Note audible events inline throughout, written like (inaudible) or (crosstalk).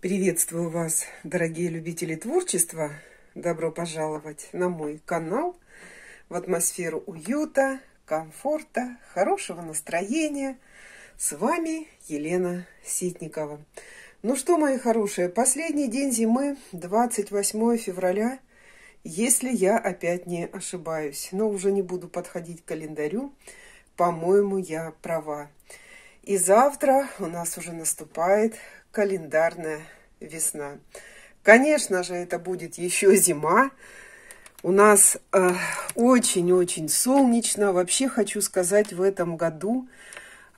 Приветствую вас, дорогие любители творчества. Добро пожаловать на мой канал в атмосферу уюта, комфорта, хорошего настроения. С вами Елена Ситникова. Ну что, мои хорошие, последний день зимы, 28 февраля, если я опять не ошибаюсь. Но уже не буду подходить к календарю. По-моему, я права. И завтра у нас уже наступает календарная весна. Конечно же, это будет еще зима. У нас э, очень-очень э, солнечно. Вообще хочу сказать, в этом году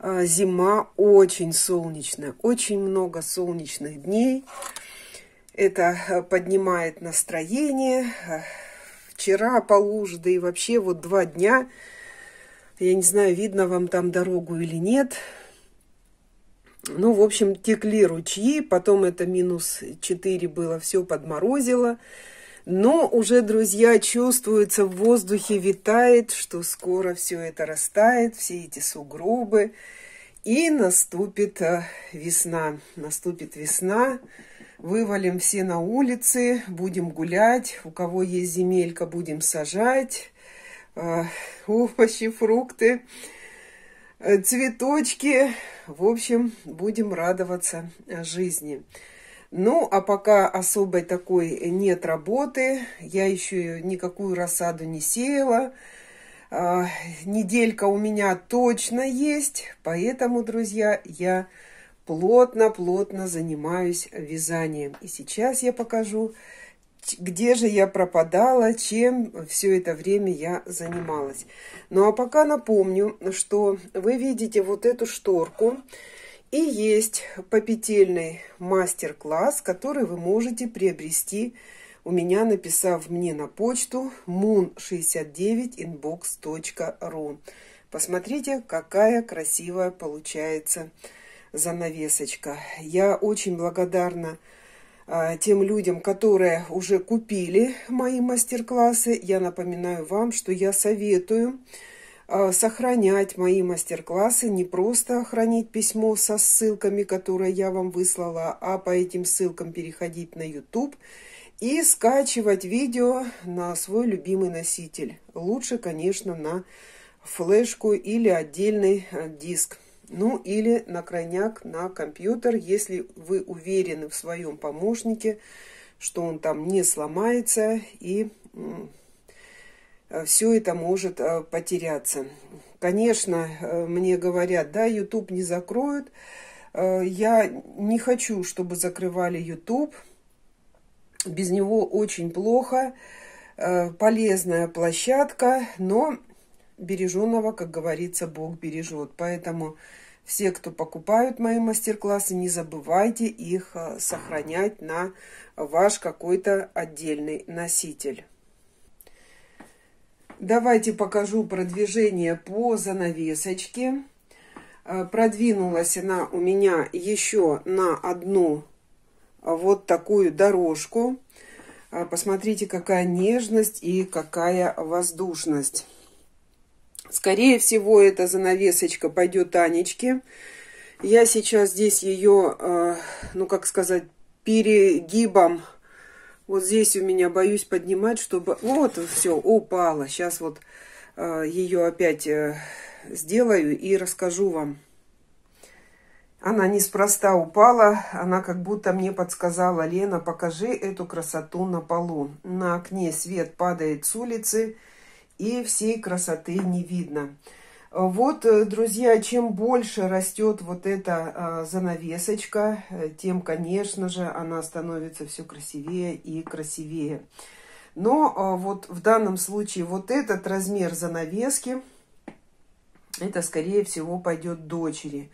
э, зима очень солнечная. Очень много солнечных дней. Это э, поднимает настроение. Э, вчера по да и вообще вот два дня. Я не знаю, видно вам там дорогу или нет. Ну, в общем, текли ручьи, потом это минус 4 было, все подморозило. Но уже, друзья, чувствуется в воздухе, витает, что скоро все это растает, все эти сугробы. И наступит э, весна. Наступит весна. Вывалим все на улицы, будем гулять. У кого есть земелька, будем сажать э, овощи, фрукты. Э, цветочки. В общем, будем радоваться э, жизни. Ну, а пока особой такой нет работы, я еще никакую рассаду не сеяла. А, неделька у меня точно есть, поэтому, друзья, я плотно-плотно занимаюсь вязанием. И сейчас я покажу, где же я пропадала, чем все это время я занималась. Ну а пока напомню, что вы видите вот эту шторку. И есть попетельный мастер-класс, который вы можете приобрести у меня, написав мне на почту moon69inbox.ru. Посмотрите, какая красивая получается занавесочка. Я очень благодарна а, тем людям, которые уже купили мои мастер-классы, я напоминаю вам, что я советую а, сохранять мои мастер-классы, не просто хранить письмо со ссылками, которые я вам выслала, а по этим ссылкам переходить на YouTube и скачивать видео на свой любимый носитель. Лучше, конечно, на флешку или отдельный а, диск. Ну или на крайняк на компьютер, если вы уверены в своем помощнике, что он там не сломается и э, все это может э, потеряться. Конечно, э, мне говорят, да, YouTube не закроют. Я не хочу, чтобы закрывали YouTube. Без него очень плохо. Полезная площадка, но береженого, как говорится, Бог бережет. Поэтому все, кто покупают мои мастер-классы, не забывайте их э, сохранять на ваш какой-то отдельный носитель. Давайте покажу продвижение по занавесочке. Э, продвинулась она у меня еще на одну э, вот такую дорожку. Посмотрите, какая нежность и какая воздушность. Скорее всего, эта занавесочка пойдет Анечке. Я сейчас здесь ее, э, ну как сказать, перегибом. Вот здесь у меня, боюсь, поднимать, чтобы... Ну, вот, все, упала. Сейчас вот э, ее опять э, сделаю и расскажу вам. Она неспроста упала, она как будто мне подсказала, Лена, покажи эту красоту на полу. На окне свет падает с улицы, и всей красоты не видно. Вот, э, друзья, чем больше растет вот эта а, занавесочка, э, тем, конечно же, она становится все красивее и красивее. Но а, вот в данном случае вот этот размер занавески, это, скорее всего, пойдет дочери.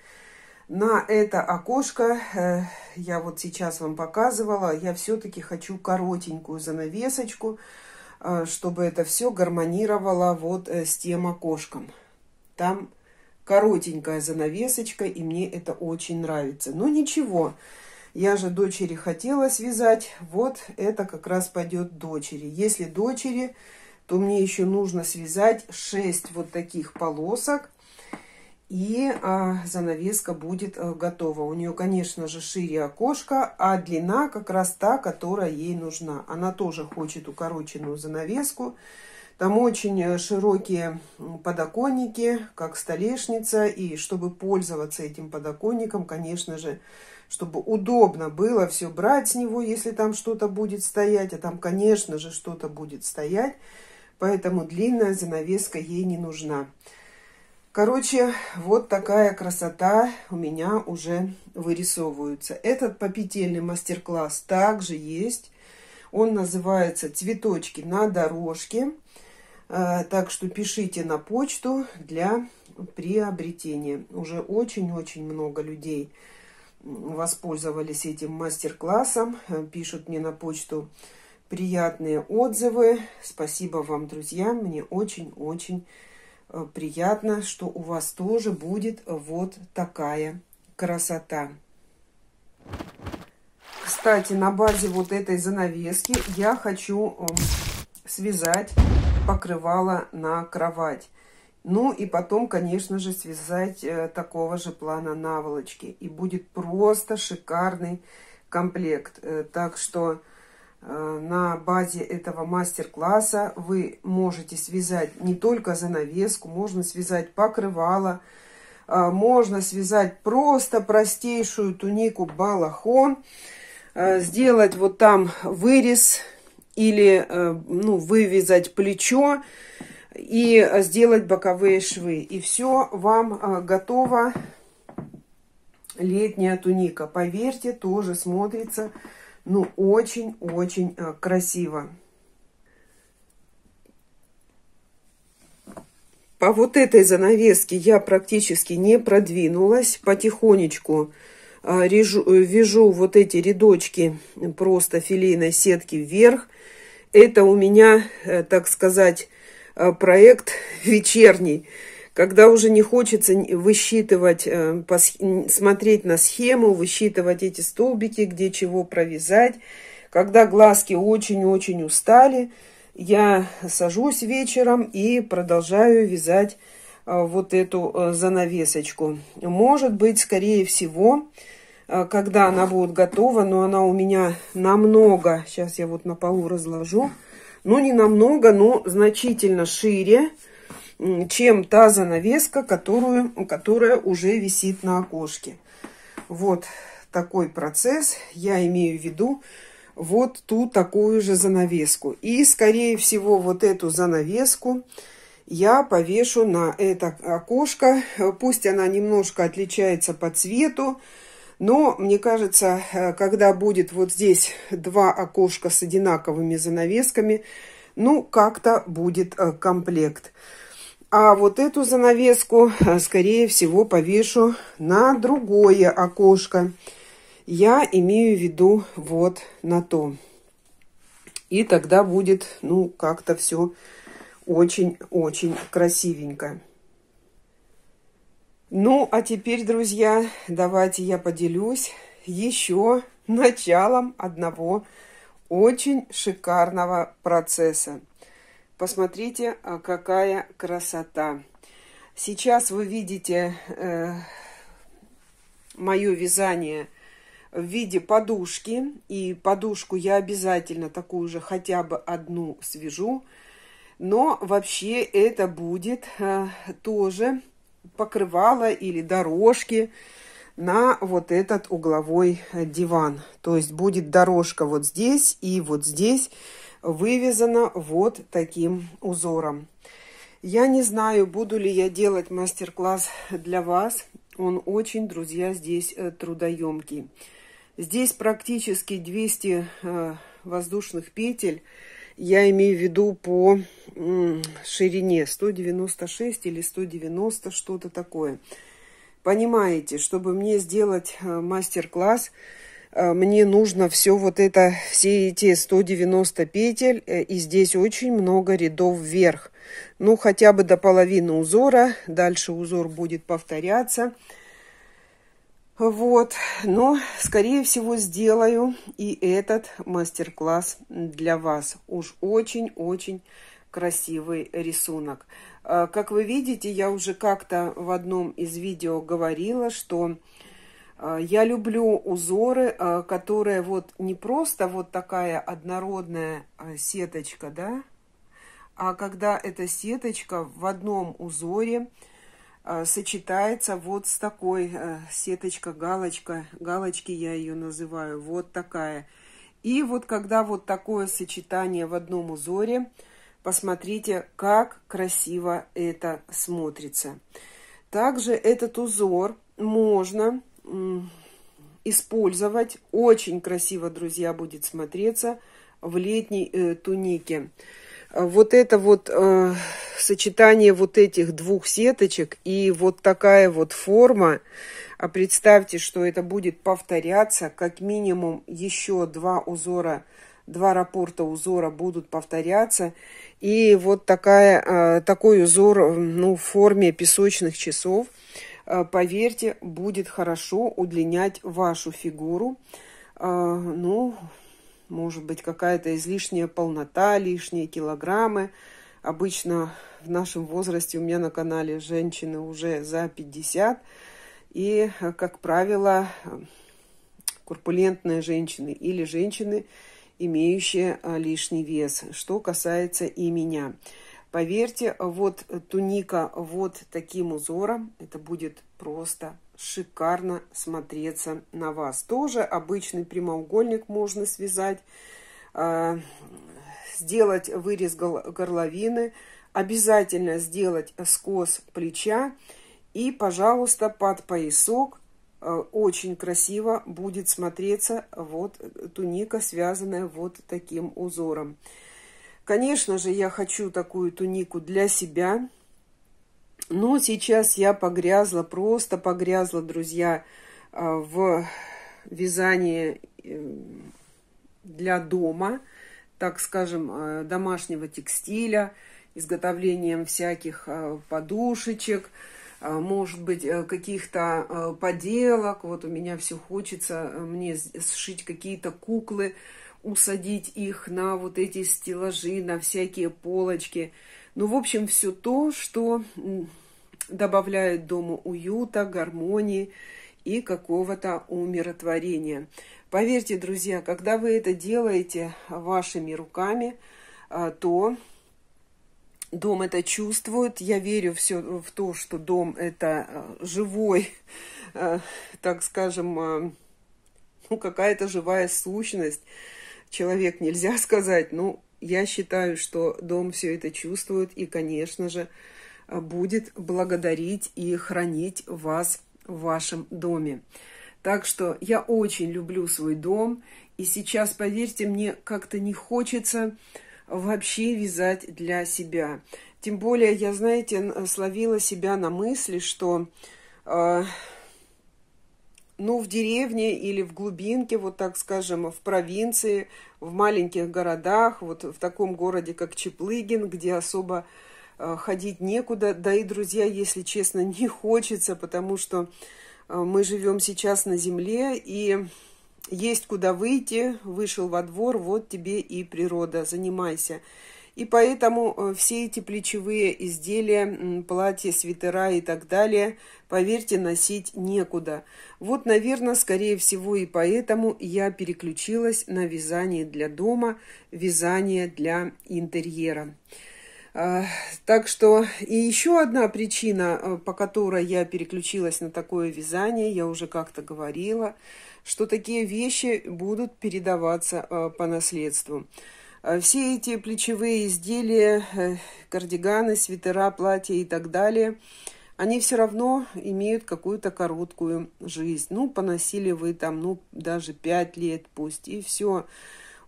На это окошко, э, я вот сейчас вам показывала, я все-таки хочу коротенькую занавесочку, Э, чтобы это все гармонировало вот э, с тем окошком. Там коротенькая занавесочка, и мне это очень нравится. Но ну, ничего, я же дочери хотела связать, вот это как раз пойдет дочери. Если дочери, то мне еще нужно связать 6 вот таких полосок и а, занавеска будет а, готова. У нее, конечно же, шире окошко, а длина как раз та, которая ей нужна. Она тоже хочет укороченную занавеску. Там очень э, широкие подоконники, как столешница. И чтобы пользоваться этим подоконником, конечно же, чтобы удобно было все брать с него, если там что-то будет стоять. А там, конечно же, что-то будет стоять. Поэтому длинная занавеска ей не нужна. Короче, вот такая красота у меня уже вырисовывается. Этот попетельный мастер-класс также есть. Он называется «Цветочки на дорожке». Э, так что пишите на почту для приобретения. Уже очень-очень много людей воспользовались этим мастер-классом. Э, пишут мне на почту приятные отзывы. Спасибо вам, друзья. Мне очень-очень Э, приятно, что у вас тоже будет вот такая красота. Кстати, на базе вот этой занавески я хочу эм, связать покрывало на кровать. Ну и потом, конечно же, связать э, такого же плана наволочки. И будет просто шикарный комплект. Э, так что Э, на базе этого мастер-класса вы можете связать не только занавеску, можно связать покрывало, э, можно связать просто простейшую тунику балахон, э, сделать вот там вырез или ну, вывязать плечо и сделать боковые швы. И все, вам готова летняя туника. Поверьте, тоже смотрится ну, очень-очень э, красиво. По вот этой занавеске я практически не продвинулась. Потихонечку э, режу, э, вяжу вот эти рядочки просто филейной сетки вверх. Это у меня, так сказать, проект (laughs) вечерний когда уже не хочется высчитывать, э, смотреть на схему, высчитывать эти столбики, где чего провязать, когда глазки очень-очень устали, я сажусь вечером и продолжаю вязать э, вот эту э, занавесочку. Может быть, скорее всего, когда она будет готова, но она у меня намного, сейчас я вот на полу разложу, ну не намного, но значительно шире, чем та занавеска, которую, которая уже висит на окошке. Вот такой процесс. Я имею в виду вот ту такую же занавеску. И, скорее всего, вот эту занавеску я повешу на это окошко. Пусть она немножко отличается по цвету, но, мне кажется, э, когда будет вот здесь два окошка с одинаковыми занавесками, ну, как-то будет э, комплект. А вот эту занавеску, э, скорее всего, повешу на другое окошко. Я имею в виду вот на то. И тогда будет, ну, как-то все очень-очень красивенько. Ну, а теперь, друзья, давайте я поделюсь еще началом одного очень шикарного процесса. Посмотрите, а, какая красота. Сейчас вы видите э, мое вязание в виде подушки. И подушку я обязательно такую же хотя бы одну свяжу. Но вообще это будет э, тоже покрывало или дорожки на вот этот угловой диван. То есть будет дорожка вот здесь и вот здесь вывязана вот таким узором. Я не знаю, буду ли я делать мастер-класс для вас. Он очень, друзья, здесь э, трудоемкий. Здесь практически 200 э, воздушных петель. Я имею в виду по ширине 196 или 190, что-то такое. Понимаете, чтобы мне сделать э, мастер-класс, Э, мне нужно все вот это, все эти 190 петель, э, и здесь очень много рядов вверх. Ну, хотя бы до половины узора, дальше узор будет повторяться. Вот, но, скорее всего, сделаю и этот мастер-класс для вас. Уж очень-очень красивый рисунок. Э, как вы видите, я уже как-то в одном из видео говорила, что Э, я люблю узоры, э, которые вот не просто вот такая однородная э, сеточка, да, а когда эта сеточка в одном узоре сочетается вот с такой сеточка, галочка, галочки я ее называю, вот такая. И вот когда вот такое сочетание в одном узоре, посмотрите, как красиво это смотрится. Также этот узор можно использовать. Очень красиво, друзья, будет смотреться в летней э, тунике. Вот это вот э, сочетание вот этих двух сеточек и вот такая вот форма. А представьте, что это будет повторяться. Как минимум еще два узора, два рапорта узора будут повторяться. И вот такая, э, такой узор ну, в форме песочных часов Э, поверьте, будет хорошо удлинять вашу фигуру. Э, ну, может быть, какая-то излишняя полнота, лишние килограммы. Обычно в нашем возрасте у меня на канале женщины уже за 50. И, э, как правило, корпулентные женщины или женщины, имеющие лишний вес. Что касается и меня – Поверьте, вот туника вот таким узором, это будет просто шикарно смотреться на вас. Тоже обычный прямоугольник можно связать, э, сделать вырез горловины, обязательно сделать скос плеча и, пожалуйста, под поясок э, очень красиво будет смотреться вот туника, связанная вот таким узором. Конечно же, я хочу такую тунику для себя. Но сейчас я погрязла, просто погрязла, друзья, а, в вязании эм, для дома, так скажем, э, домашнего текстиля, изготовлением всяких э, подушечек, э, может быть, каких-то поделок. Вот у меня все хочется мне сшить какие-то куклы, усадить их на вот эти стеллажи, на всякие полочки. Ну, в общем, все то, что добавляет дому уюта, гармонии и какого-то умиротворения. Поверьте, друзья, когда вы это делаете вашими руками, а, то дом это чувствует. Я верю все в то, что дом это а, живой, а, так скажем, ну, какая-то живая сущность, человек, нельзя (laughs) сказать. Ну, я считаю, что дом все это чувствует и, конечно же, будет благодарить и хранить вас в вашем доме. Так что я очень люблю свой дом, и сейчас, поверьте мне, как-то не хочется вообще вязать для себя. Тем более, я, знаете, словила себя на мысли, что э, ну, в деревне или в глубинке, вот так скажем, в провинции, в маленьких городах, вот в таком городе, как Чеплыгин, где особо э, ходить некуда. Да и, друзья, если честно, (laughs) не хочется, потому что э, мы живем сейчас на земле, и есть куда выйти, вышел во двор, вот тебе и природа, занимайся. И поэтому э, все эти плечевые изделия, платья, свитера и так далее, поверьте, носить некуда. Вот, наверное, скорее всего и поэтому я переключилась на вязание для дома, вязание для интерьера. А, так что и еще одна причина, э, по которой я переключилась на такое вязание, я уже как-то говорила, что такие вещи будут передаваться э, по наследству. Э, все эти плечевые изделия, э, кардиганы, свитера, платья и так далее, они все равно имеют какую-то короткую жизнь. Ну, поносили вы там, ну, даже 5 лет пусть, и все.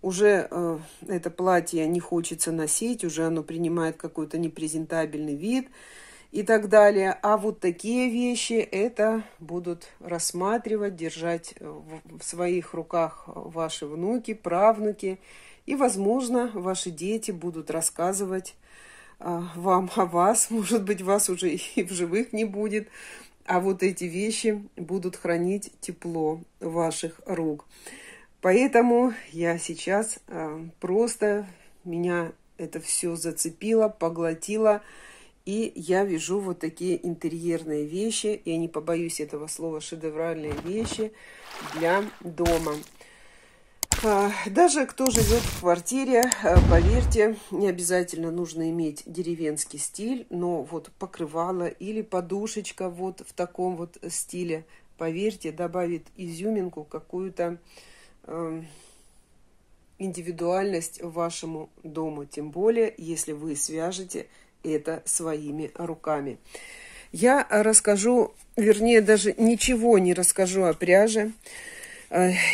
Уже э, это платье не хочется носить, уже оно принимает какой-то непрезентабельный вид и так далее. А вот такие вещи это будут рассматривать, держать э, в своих руках ваши внуки, правнуки. И, возможно, ваши дети будут рассказывать а, вам о вас. Может быть, вас уже и (laughs) в живых не будет. А вот эти вещи будут хранить тепло ваших рук. Поэтому я сейчас а, просто меня это все зацепило, поглотило. И я вижу вот такие интерьерные вещи. Я не побоюсь этого слова шедевральные вещи для дома. А, даже кто живет в квартире, э, поверьте, не обязательно нужно иметь деревенский стиль, но вот покрывало или подушечка вот в таком вот стиле, поверьте, добавит изюминку, какую-то э, индивидуальность вашему дому, тем более, если вы свяжете это своими руками. Я расскажу, вернее, даже ничего не расскажу о пряже.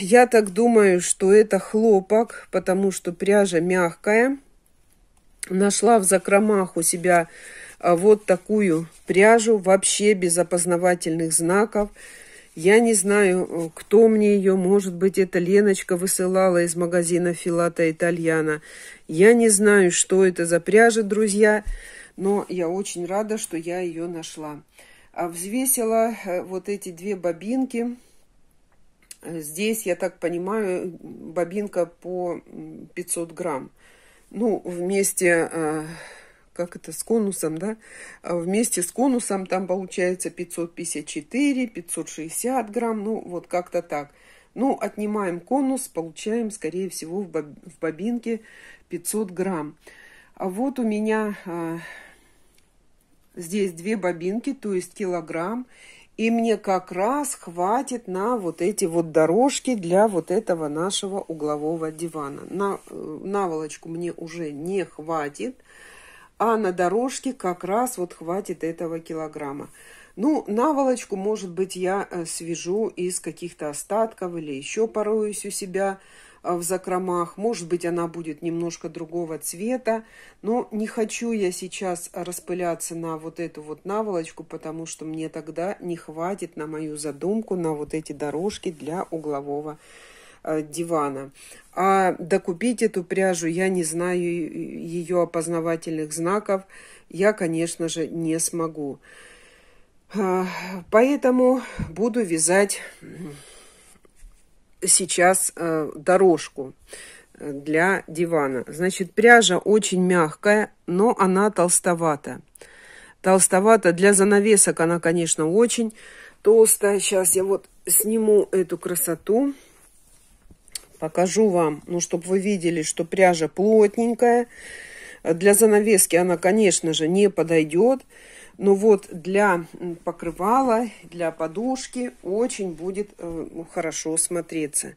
Я так думаю, что это хлопок, потому что пряжа мягкая. Нашла в закромах у себя а, вот такую пряжу, вообще без опознавательных знаков. Я не знаю, кто мне ее, может быть, это Леночка высылала из магазина Филата Итальяна. Я не знаю, что это за пряжа, друзья, но я очень рада, что я ее нашла. А взвесила э, вот эти две бобинки, Здесь, я так понимаю, бобинка по 500 грамм. Ну, вместе, э, как это, с конусом, да? А вместе с конусом там получается 554, 560 грамм, ну, вот как-то так. Ну, отнимаем конус, получаем, скорее всего, в бобинке 500 грамм. А вот у меня а, здесь две бобинки, то есть килограмм и мне как раз хватит на вот эти вот дорожки для вот этого нашего углового дивана. На э, наволочку мне уже не хватит, а на дорожке как раз вот хватит этого килограмма. Ну, наволочку, может быть, я э, свяжу из каких-то остатков или еще пороюсь у себя – а, в закромах. Может быть, она будет немножко другого цвета. Но не хочу я сейчас распыляться на вот эту вот наволочку, потому что мне тогда не хватит на мою задумку, на вот эти дорожки для углового а, дивана. А докупить эту пряжу, я не знаю ее опознавательных знаков, я, конечно же, не смогу. А, поэтому буду вязать сейчас э, дорожку э, для дивана. Значит, пряжа очень мягкая, но она толстовата. Толстовата для занавесок она, конечно, очень толстая. Сейчас я вот сниму эту красоту. Покажу вам, ну, чтобы вы видели, что пряжа плотненькая. Для занавески она, конечно же, не подойдет. Но ну вот для покрывала, для подушки очень будет э, ну, хорошо смотреться.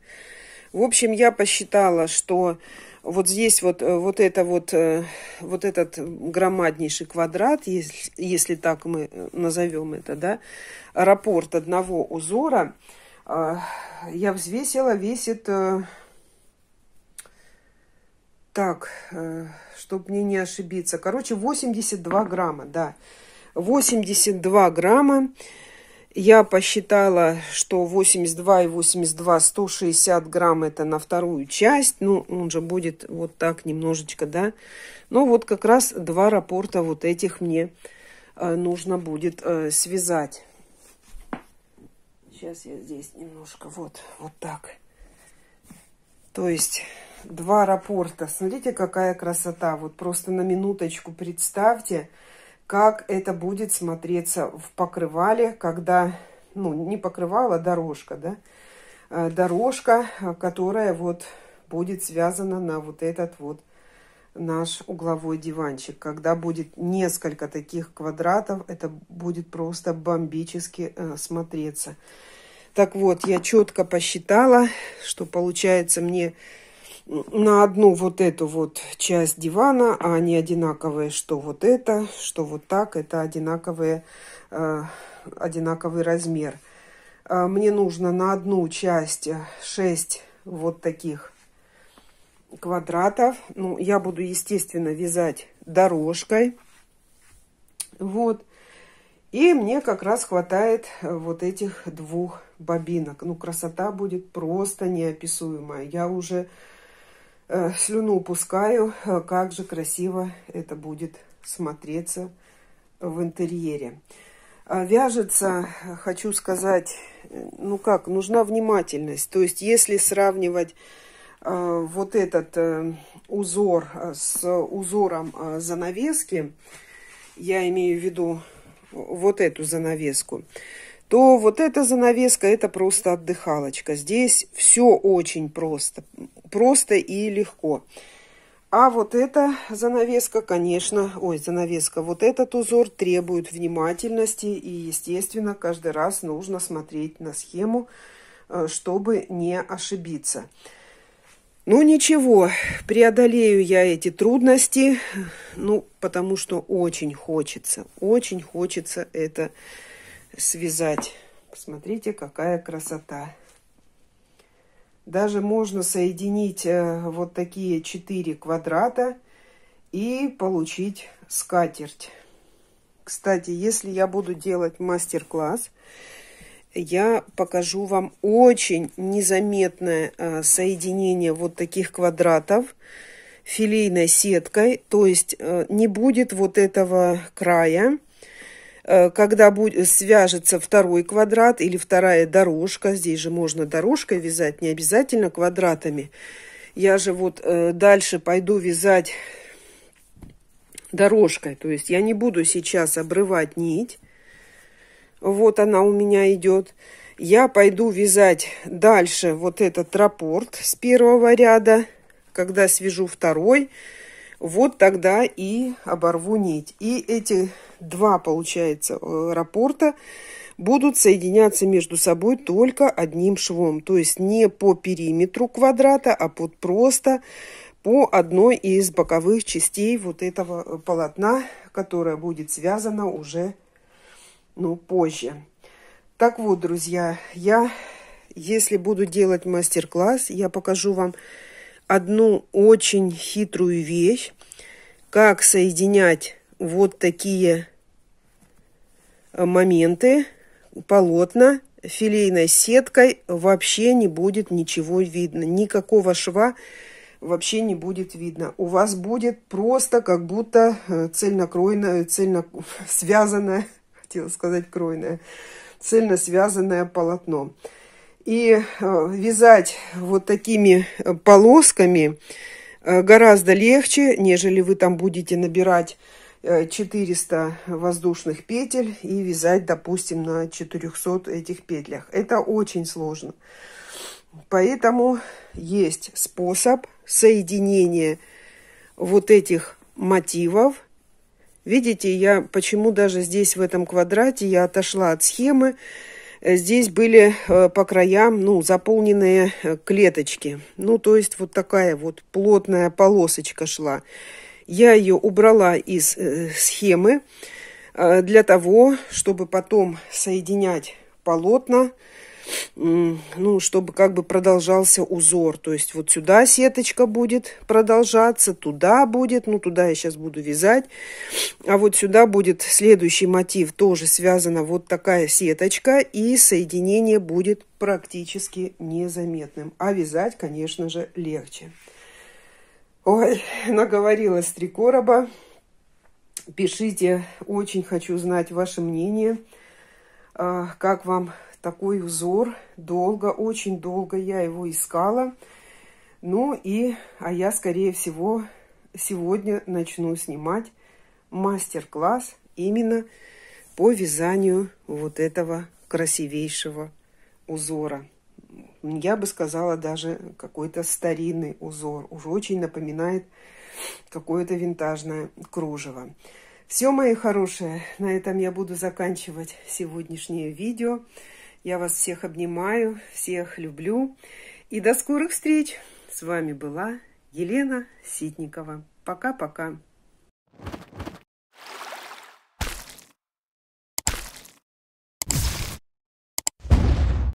В общем, я посчитала, что вот здесь вот, э, вот, это вот, э, вот этот громаднейший квадрат, если, если так мы назовем это, да, раппорт одного узора, я взвесила, весит так, чтобы мне не ошибиться. Короче, 82 грамма, да. 82 грамма. Я посчитала, что 82 и 82, 160 грамм это на вторую часть. Ну, он же будет вот так немножечко, да. Ну вот как раз два рапорта вот этих мне э, нужно будет э, связать. Сейчас я здесь немножко, вот, вот так. То есть два рапорта. Смотрите, какая красота. Вот просто на минуточку представьте. Представьте как это будет смотреться в покрывале, когда, ну, не покрывало, а дорожка, да, э, дорожка, э, которая вот будет связана на вот этот вот наш угловой диванчик. Когда будет несколько таких квадратов, это будет просто бомбически э, смотреться. Так вот, я четко посчитала, что получается мне на одну вот эту вот часть дивана, а они одинаковые, что вот это, что вот так, это одинаковые, э, одинаковый размер. А мне нужно на одну часть 6 э, вот таких квадратов. Ну, я буду, естественно, вязать дорожкой. Вот. И мне как раз хватает э, вот этих двух бобинок. Ну, красота будет просто неописуемая. Я уже Э, слюну упускаю, э, как же красиво это будет смотреться в интерьере. Э, вяжется, хочу сказать, ну как, нужна внимательность. То есть, если сравнивать вот этот узор с узором занавески, я имею в виду вот эту занавеску, то вот эта занавеска – это просто отдыхалочка. Здесь все очень просто, просто и легко. А вот эта занавеска, конечно, ой, занавеска, вот этот узор требует внимательности, и, естественно, каждый раз нужно смотреть на схему, э, чтобы не ошибиться. Ну ничего, преодолею я эти трудности, ну, потому что очень хочется, очень хочется это сделать связать. Посмотрите, какая красота. Даже можно соединить э, вот такие четыре квадрата и получить скатерть. Кстати, если я буду делать мастер-класс, я покажу вам очень незаметное э, соединение вот таких квадратов филейной сеткой. То есть э, не будет вот этого края Э, когда будет, свяжется второй квадрат или вторая дорожка, здесь же можно дорожкой вязать, не обязательно квадратами. Я же вот э, дальше пойду вязать дорожкой, то есть я не буду сейчас обрывать нить. Вот она у меня идет. Я пойду вязать дальше вот этот раппорт с первого ряда, когда свяжу второй, вот тогда и оборву нить. И эти два, получается, э, рапорта будут соединяться между собой только одним швом. То есть не по периметру квадрата, а под просто по одной из боковых частей вот этого э, полотна, которое будет связано уже ну, позже. Так вот, друзья, я, если буду делать мастер-класс, я покажу вам одну очень хитрую вещь, как соединять вот такие э, моменты, полотна филейной сеткой вообще не будет ничего видно. Никакого шва вообще не будет видно. У вас будет просто как будто э, цельнокройная, цельно (laughs) связанная, (laughs) хотела сказать кройная, цельно связанное полотно. И э, вязать вот такими э, полосками э, гораздо легче, нежели вы там будете набирать 400 воздушных петель и вязать, допустим, на 400 этих петлях. Это очень сложно. Поэтому есть способ соединения вот этих мотивов. Видите, я почему даже здесь в этом квадрате я отошла от схемы, Э, здесь были э, по краям, ну, заполненные э, клеточки. Ну, то есть вот такая вот плотная полосочка шла. Я ее убрала из схемы для того, чтобы потом соединять полотна, ну, чтобы как бы продолжался узор. То есть вот сюда сеточка будет продолжаться, туда будет, ну, туда я сейчас буду вязать. А вот сюда будет следующий мотив, тоже связана вот такая сеточка, и соединение будет практически незаметным. А вязать, конечно же, легче. Ой, наговорилась три короба. Пишите, очень хочу знать ваше мнение, а, как вам такой узор. Долго, очень долго я его искала. Ну и, а я, скорее всего, сегодня начну снимать мастер-класс именно по вязанию вот этого красивейшего узора. Я бы сказала, даже какой-то старинный узор. уже очень напоминает какое-то винтажное кружево. Все, мои хорошие, на этом я буду заканчивать сегодняшнее видео. Я вас всех обнимаю, всех люблю. И до скорых встреч. С вами была Елена Ситникова. Пока-пока.